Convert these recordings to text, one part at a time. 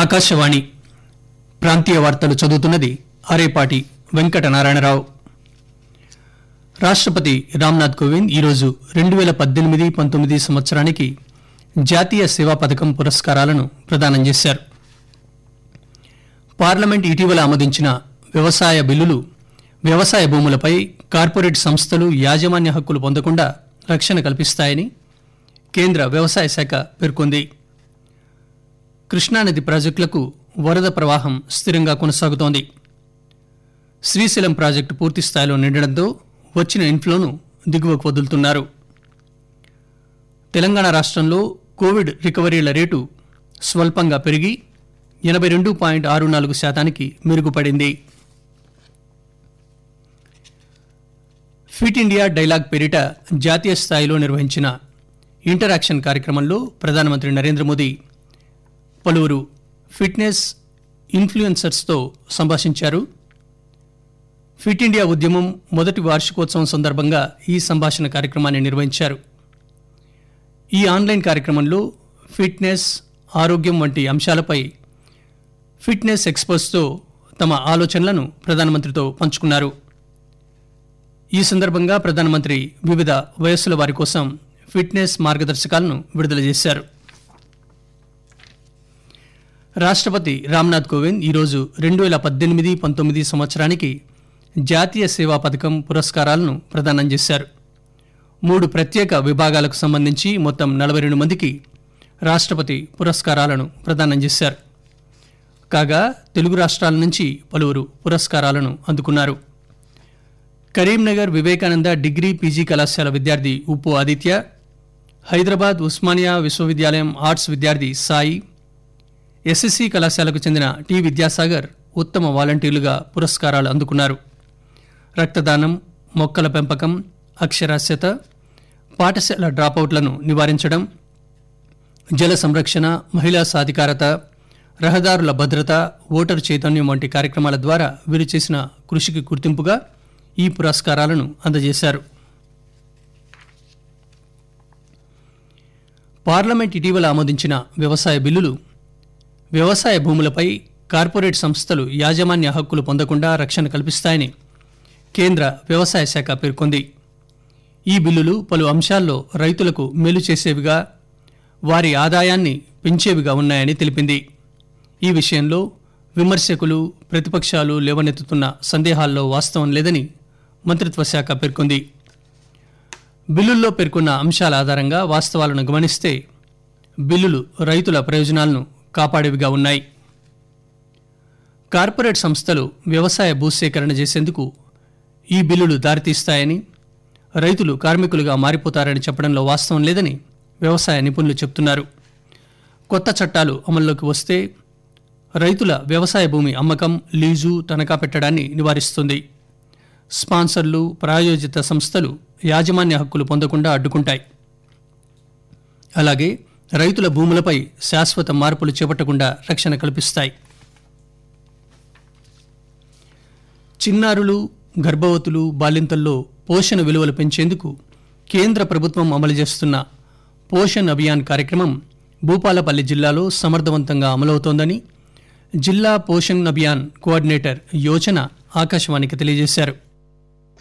ఆకాశవాణి ప్రాంతీయ వార్తలు చదువుతున్నది అరేపాటి వెంకటనారాయణరావు రాష్ట్రపతి రామ్నాథ్ కోవింద్ ఈరోజు రెండు వేల పద్దెనిమిది పంతొమ్మిది సంవత్సరానికి జాతీయ సేవా పథకం పురస్కారాలను ప్రదానం చేశారు పార్లమెంట్ ఇటీవల ఆమోదించిన వ్యవసాయ బిల్లులు వ్యవసాయ భూములపై కార్పొరేట్ సంస్థలు యాజమాన్య హక్కులు పొందకుండా రక్షణ కల్పిస్తాయని కేంద్ర వ్యవసాయ శాఖ పేర్కొంది కృష్ణానది ప్రాజెక్టులకు వరద ప్రవాహం స్థిరంగా కొనసాగుతోంది శ్రీశైలం ప్రాజెక్టు పూర్తిస్థాయిలో నిండడంతో వచ్చిన ఇన్ఫ్లోను దిగువకు వదులుతున్నారు తెలంగాణ రాష్ట్రంలో కోవిడ్ రికవరీల రేటు స్వల్పంగా పెరిగి ఎనభై రెండు పాయింట్ ఆరు నాలుగు శాతానికి మెరుగుపడింది ఫిట్ ఇండియా డైలాగ్ పేరిట జాతీయ స్థాయిలో నిర్వహించిన ఇంటరాక్షన్ కార్యక్రమంలో ప్రధానమంత్రి నరేంద్ర మోదీ పలువురు ఫిట్నెస్ ఇన్ఫ్లుయెన్సర్స్తో సంభాషించారు ఫిట్ ఇండియా ఉద్యమం మొదటి వార్షికోత్సవం సందర్భంగా ఈ సంభాషణ కార్యక్రమాన్ని నిర్వహించారు ఈ ఆన్లైన్ కార్యక్రమంలో ఫిట్నెస్ ఆరోగ్యం వంటి అంశాలపై ఫిట్నెస్ ఎక్స్పర్ట్స్తో తమ ఆలోచనలను ప్రధానమంత్రితో పంచుకున్నారు ఈ సందర్భంగా ప్రధానమంత్రి వివిధ వయస్సుల వారి కోసం ఫిట్నెస్ మార్గదర్శకాలను విడుదల చేశారు రాష్టపతి రామ్నాథ్ కోవింద్ ఈరోజు రెండు వేల పద్దెనిమిది పంతొమ్మిది సంవత్సరానికి జాతీయ సేవా పథకం పురస్కారాలను ప్రదానం చేశారు మూడు ప్రత్యేక విభాగాలకు సంబంధించి మొత్తం నలభై రెండు మందికి రాష్ట్రపతి పురస్కారాలను ప్రదానం చేశారు కాగా తెలుగు రాష్ట్రాల నుంచి పలువురు పురస్కారాలను అందుకున్నారు కరీంనగర్ వివేకానంద డిగ్రీ పీజీ కళాశాల విద్యార్థి ఉప్పు ఆదిత్య హైదరాబాద్ ఉస్మానియా విశ్వవిద్యాలయం ఆర్ట్స్ విద్యార్థి సాయి ఎస్ఎస్సి కళాశాలకు చెందిన టి విద్యాసాగర్ ఉత్తమ వాలంటీర్లుగా పురస్కారాలు అందుకున్నారు రక్తదానం మొక్కల పెంపకం అక్షరాస్యత పాఠశాల డ్రాపౌట్లను నివారించడం జల సంరక్షణ మహిళా సాధికారత రహదారుల భద్రత ఓటరు చైతన్యం వంటి కార్యక్రమాల ద్వారా వీరు చేసిన కృషికి గుర్తింపుగా ఈ పురస్కారాలను అందజేశారు పార్లమెంట్ ఇటీవల ఆమోదించిన వ్యవసాయ బిల్లులు వ్యవసాయ భూములపై కార్పొరేట్ సంస్థలు యాజమాన్య హక్కులు పొందకుండా రక్షణ కల్పిస్తాయని కేంద్ర వ్యవసాయ శాఖ పేర్కొంది ఈ బిల్లులు పలు అంశాల్లో రైతులకు మేలు చేసేవిగా వారి ఆదాయాన్ని పెంచేవిగా ఉన్నాయని తెలిపింది ఈ విషయంలో విమర్శకులు ప్రతిపక్షాలు లేవనెత్తుతున్న సందేహాల్లో వాస్తవం లేదని మంత్రిత్వ శాఖ పేర్కొంది బిల్లుల్లో పేర్కొన్న అంశాల ఆధారంగా వాస్తవాలను గమనిస్తే బిల్లులు రైతుల ప్రయోజనాలను కాపాడేవిగా ఉన్నాయి కార్పొరేట్ సంస్థలు వ్యవసాయ భూసేకరణ చేసేందుకు ఈ బిల్లులు దారితీస్తాయని రైతులు కార్మికులుగా మారిపోతారని చెప్పడంలో వాస్తవం లేదని వ్యవసాయ నిపుణులు చెబుతున్నారు కొత్త చట్టాలు అమల్లోకి వస్తే రైతుల వ్యవసాయ భూమి అమ్మకం లీజు తనఖా పెట్టడాన్ని నివారిస్తుంది స్పాన్సర్లు ప్రాయోజిత సంస్థలు యాజమాన్య హక్కులు పొందకుండా అడ్డుకుంటాయి అలాగే రైతుల భూములపై శాశ్వత మార్పులు చేపట్టకుండా రక్షణ కల్పిస్తాయి చిన్నారులు గర్భవతులు బాలింతల్లో పోషణ విలువలు పెంచేందుకు కేంద్ర ప్రభుత్వం అమలు చేస్తున్న పోషణ్ అభియాన్ కార్యక్రమం భూపాలపల్లి జిల్లాలో సమర్థవంతంగా అమలవుతోందని జిల్లా పోషణ్ అభియాన్ కోఆర్డినేటర్ యోచన ఆకాశవాణికి తెలియజేశారు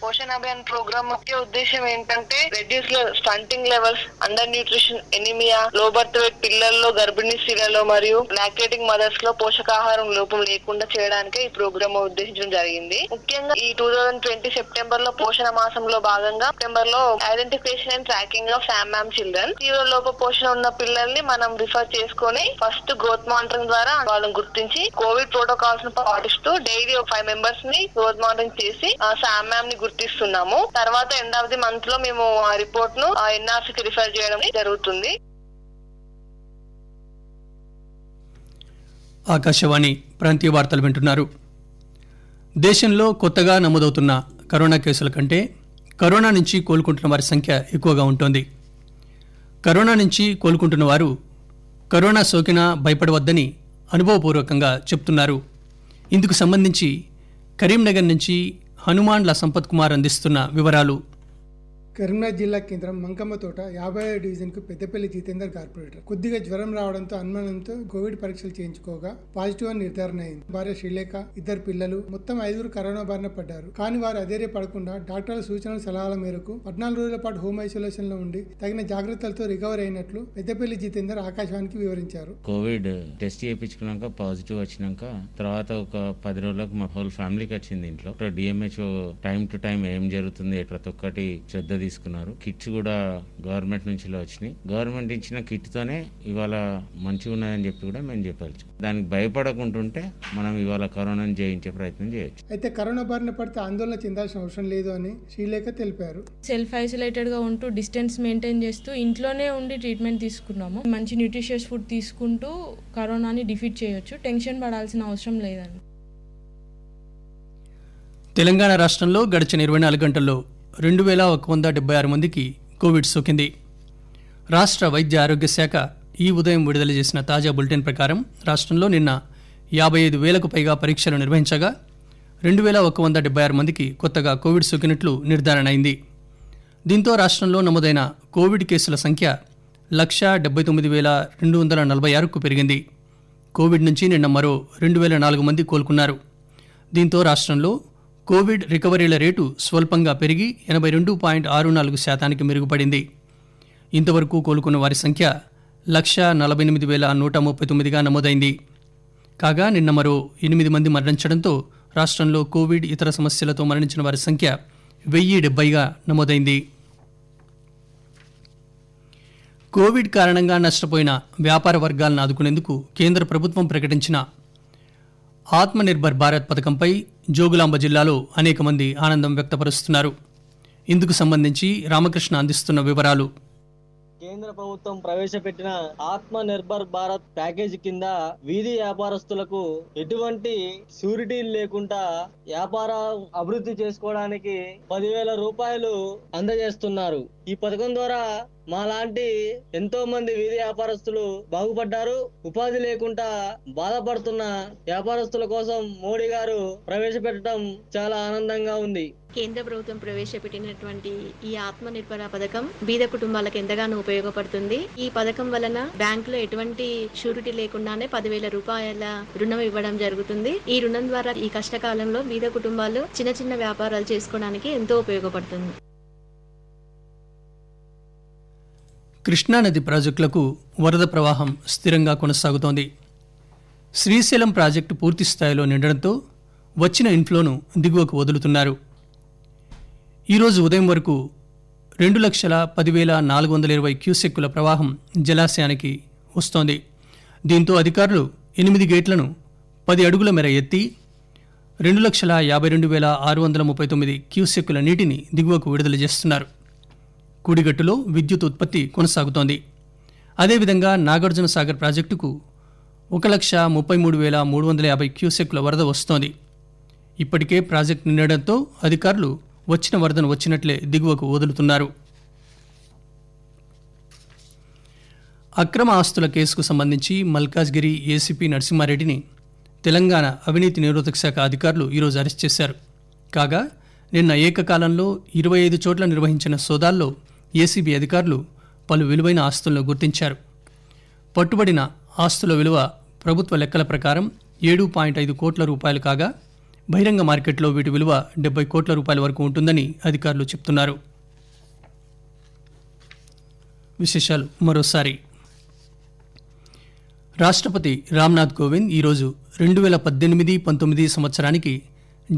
పోషణ అభియాన్ ప్రోగ్రామ్ ముఖ్య ఉద్దేశం ఏంటంటే reduce low stunting levels under nutrition anaemia low birth weight పిల్లల్లో గర్భిణీ స్త్రీలలో మరియు లాక్టేటింగ్ మదర్స్ లో పోషకాహారం లోపం లేకుండా చేయడానికే ఈ ప్రోగ్రామ్ ఉద్దేశించడం జరిగింది ముఖ్యంగా ఈ టూ థౌజండ్ ట్వంటీ సెప్టెంబర్ లో పోషణ మాసంలో భాగంగా సెప్టెంబర్ లో identification and tracking of SAM MAM children తీవ్ర లోప పోషణ ఉన్న పిల్లల్ని మనం రిఫర్ చేసుకుని ఫస్ట్ గ్రోత్ మానిటరింగ్ ద్వారా వాళ్ళని గుర్తించి కోవిడ్ ప్రోటోకాల్స్ ను పాటిస్తూ డైలీ ఫైవ్ మెంబర్స్ ని గ్రోత్ మానిటరింగ్ చేసి ఫ్యామ్ మ్యామ్ ని గుర్తిస్తున్నాము తర్వాత ఎండ్ ఆఫ్ ది మంత్ లో మేము ఆ రిపోర్ట్ ను ఎన్ఆర్సీ కి రిఫర్ చేయడం జరుగుతుంది ఆకాశవాణి ప్రాంతీయ వార్తలు వింటున్నారు దేశంలో కొత్తగా నమోదవుతున్న కరోనా కేసుల కంటే కరోనా నుంచి కోలుకుంటున్న వారి సంఖ్య ఎక్కువగా ఉంటోంది కరోనా నుంచి కోలుకుంటున్న వారు కరోనా సోకినా భయపడవద్దని అనుభవపూర్వకంగా చెప్తున్నారు ఇందుకు సంబంధించి కరీంనగర్ నుంచి హనుమాన్ల సంపత్ కుమార్ అందిస్తున్న వివరాలు కరీంనగర్ జిల్లా కేంద్రం మంకమ్మ తోట యాభై డివిజన్ డివిజన్కు పెద్దపల్లి జితేందర్ కార్పొరేటర్ కొద్దిగా జ్వరం రావడంతో అనుమానంతో కోవిడ్ పరీక్షలు చేయించుకోగా పాజిటివ్ అని నిర్ధారణ అయింది భార్య శ్రీలేఖ ఇద్దరు పిల్లలు మొత్తం ఐదుగురు కరోనా బారిన పడ్డారు కానీ వారు అదేరే పడకుండా డాక్టర్ల సూచనల సలహాల మేరకు పద్నాలుగు రోజుల పాటు హోమ్ ఐసోలేషన్ లో ఉండి తగిన జాగ్రత్తలతో రికవర్ అయినట్లు పెద్దపల్లి జితేందర్ ఆకాశవాణికి వివరించారు కోవిడ్ టెస్ట్ చేయించుకున్నాక పాజిటివ్ వచ్చినాక తర్వాత ఒక పది రోజులకు మా హోల్ ఫ్యామిలీకి వచ్చింది ఇంట్లో డిఎంహెచ్ టైం టు టైం ఏం జరుగుతుంది ప్రతి ఒక్కటి శ్రద్ధ తీసుకున్నారు కిట్స్ కూడా గవర్నమెంట్ నుంచి వచ్చినాయి గవర్నమెంట్ ఇచ్చిన కిట్తోనే ఇవాళ మంచిగా ఉన్నాయని చెప్పి కూడా మేము చెప్పాలి దానికి భయపడకుంటుంటే మనం ఇవాళ కరోనాను జయించే ప్రయత్నం చేయొచ్చు అయితే కరోనా బారిన పడితే ఆందోళన చెందాల్సిన అవసరం లేదు అని శ్రీలేఖ తెలిపారు సెల్ఫ్ ఐసోలేటెడ్ గా ఉంటూ డిస్టెన్స్ మెయింటైన్ చేస్తూ ఇంట్లోనే ఉండి ట్రీట్మెంట్ తీసుకున్నాము మంచి న్యూట్రిషియస్ ఫుడ్ తీసుకుంటూ కరోనాని డిఫీట్ చేయొచ్చు టెన్షన్ పడాల్సిన అవసరం లేదని తెలంగాణ రాష్ట్రంలో గడిచిన ఇరవై నాలుగు గంటల్లో రెండు వేల ఒక వంద డెబ్బై ఆరు మందికి కోవిడ్ సోకింది రాష్ట్ర వైద్య ఆరోగ్య శాఖ ఈ ఉదయం విడుదల చేసిన తాజా బులెటిన్ ప్రకారం రాష్ట్రంలో నిన్న యాభై ఐదు వేలకు పైగా పరీక్షలు నిర్వహించగా రెండు వేల ఒక వంద డెబ్బై ఆరు మందికి కొత్తగా కోవిడ్ సోకినట్లు నిర్ధారణ అయింది దీంతో రాష్ట్రంలో నమోదైన కోవిడ్ కేసుల సంఖ్య లక్ష డెబ్బై తొమ్మిది వేల రెండు వందల నలభై ఆరుకు పెరిగింది కోవిడ్ నుంచి నిన్న మరో రెండు వేల నాలుగు మంది కోలుకున్నారు దీంతో రాష్ట్రంలో కోవిడ్ రికవరీల రేటు స్వల్పంగా పెరిగి ఎనభై రెండు పాయింట్ ఆరు నాలుగు శాతానికి మెరుగుపడింది ఇంతవరకు కోలుకున్న వారి సంఖ్య లక్ష నలభై ఎనిమిది వేల నూట ముప్పై తొమ్మిదిగా నమోదైంది కాగా నిన్న మరో ఎనిమిది మంది మరణించడంతో రాష్ట్రంలో కోవిడ్ ఇతర సమస్యలతో మరణించిన వారి సంఖ్య వెయ్యి డెబ్బైగా నమోదైంది కోవిడ్ కారణంగా నష్టపోయిన వ్యాపార వర్గాలను ఆదుకునేందుకు కేంద్ర ప్రభుత్వం ప్రకటించిన ఆత్మనిర్భర్ భారత్ పథకంపై జోగులాంబ జిల్లాలో అనేక మంది ఆనందం వ్యక్తపరుస్తున్నారు ఇందుకు సంబంధించి రామకృష్ణ అందిస్తున్న వివరాలు కేంద్ర ప్రభుత్వం ప్రవేశపెట్టిన ఆత్మ నిర్భర్ భారత్ ప్యాకేజ్ కింద వీధి వ్యాపారస్తులకు ఎటువంటి సూరిటీ లేకుండా వ్యాపార అభివృద్ధి చేసుకోవడానికి పదివేల రూపాయలు అందజేస్తున్నారు ఈ పథకం ద్వారా మా లాంటి ఎంతో మంది వీధి వ్యాపారస్తులు బాగుపడ్డారు ఉపాధి లేకుండా బాధపడుతున్న వ్యాపారస్తుల కోసం మోడీ గారు ప్రవేశపెట్టడం చాలా ఆనందంగా ఉంది కేంద్ర ప్రభుత్వం ప్రవేశపెట్టినటువంటి ఈ ఆత్మ నిర్భర పథకం బీద కుటుంబాలకు ఎంతగానో ఉపయోగపడుతుంది ఈ పథకం వలన బ్యాంకులో ఎటువంటి షూరిటీ లేకుండానే పదివేల రూపాయల రుణం ఇవ్వడం జరుగుతుంది ఈ రుణం ద్వారా ఈ కష్టకాలంలో బీద కుటుంబాలు చిన్న చిన్న వ్యాపారాలు చేసుకోవడానికి ఎంతో ఉపయోగపడుతుంది కృష్ణానది ప్రాజెక్టులకు వరద ప్రవాహం స్థిరంగా కొనసాగుతోంది శ్రీశైలం ప్రాజెక్టు పూర్తి స్థాయిలో నిండడంతో వచ్చిన ఇన్ఫ్లోను దిగువకు వదులుతున్నారు ఈరోజు ఉదయం వరకు రెండు లక్షల పదివేల నాలుగు వందల ఇరవై క్యూసెక్కుల ప్రవాహం జలాశయానికి వస్తోంది దీంతో అధికారులు ఎనిమిది గేట్లను పది అడుగుల మేర ఎత్తి రెండు లక్షల యాభై రెండు వేల ఆరు వందల ముప్పై తొమ్మిది క్యూసెక్కుల నీటిని దిగువకు విడుదల చేస్తున్నారు కూడిగట్టులో విద్యుత్ ఉత్పత్తి కొనసాగుతోంది అదేవిధంగా నాగార్జున సాగర్ ప్రాజెక్టుకు ఒక లక్ష ముప్పై మూడు వేల మూడు వందల యాభై క్యూసెక్ల వరద వస్తోంది ఇప్పటికే ప్రాజెక్టు నిండడంతో అధికారులు వచ్చిన వరదను వచ్చినట్లే దిగువకు వదులుతున్నారు అక్రమ ఆస్తుల కేసుకు సంబంధించి మల్కాజ్గిరి ఏసీపీ నరసింహారెడ్డిని తెలంగాణ అవినీతి నిరోధక శాఖ అధికారులు ఈరోజు అరెస్ట్ చేశారు కాగా నిన్న ఏకకాలంలో ఇరవై ఐదు చోట్ల నిర్వహించిన సోదాల్లో ఏసీబీ అధికారులు పలు విలువైన ఆస్తులను గుర్తించారు పట్టుబడిన ఆస్తుల విలువ ప్రభుత్వ లెక్కల ప్రకారం ఏడు పాయింట్ ఐదు కోట్ల రూపాయలు కాగా బహిరంగ మార్కెట్లో వీటి విలువ డెబ్బై కోట్ల రూపాయల వరకు ఉంటుందని అధికారులు చెప్తున్నారు విశేషాలు మరోసారి రాష్ట్రపతి రామ్నాథ్ కోవింద్ ఈరోజు రెండు వేల పద్దెనిమిది పంతొమ్మిది సంవత్సరానికి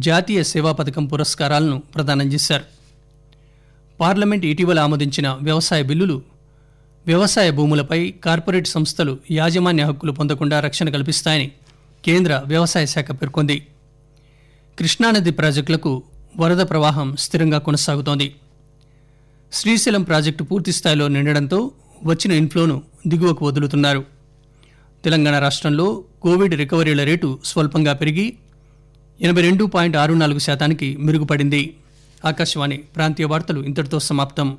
జాతీయ సేవా పథకం పురస్కారాలను ప్రదానం చేశారు పార్లమెంట్ ఇటీవల ఆమోదించిన వ్యవసాయ బిల్లులు వ్యవసాయ భూములపై కార్పొరేట్ సంస్థలు యాజమాన్య హక్కులు పొందకుండా రక్షణ కల్పిస్తాయని కేంద్ర వ్యవసాయ శాఖ పేర్కొంది కృష్ణానది ప్రాజెక్టులకు వరద ప్రవాహం స్థిరంగా కొనసాగుతోంది శ్రీశైలం ప్రాజెక్టు పూర్తిస్థాయిలో నిండడంతో వచ్చిన ఇన్ఫ్లోను దిగువకు వదులుతున్నారు తెలంగాణ రాష్ట్రంలో కోవిడ్ రికవరీల రేటు స్వల్పంగా పెరిగి ఎనభై రెండు పాయింట్ ఆరు నాలుగు శాతానికి మెరుగుపడింది ఆకాశవాణి ప్రాంతీయ వార్తలు ఇంతటితో సమాప్తం